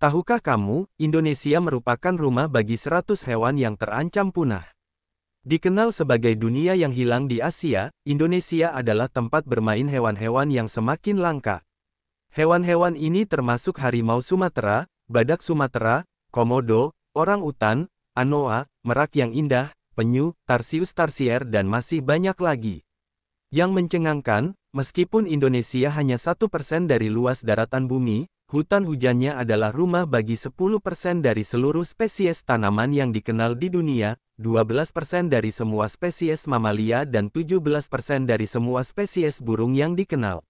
Tahukah kamu, Indonesia merupakan rumah bagi 100 hewan yang terancam punah. Dikenal sebagai dunia yang hilang di Asia, Indonesia adalah tempat bermain hewan-hewan yang semakin langka. Hewan-hewan ini termasuk harimau Sumatera, badak Sumatera, komodo, orang utan, anoa, merak yang indah, penyu, tarsius tarsier dan masih banyak lagi. Yang mencengangkan, Meskipun Indonesia hanya satu persen dari luas daratan bumi, hutan hujannya adalah rumah bagi 10% dari seluruh spesies tanaman yang dikenal di dunia, 12% dari semua spesies mamalia dan 17% dari semua spesies burung yang dikenal.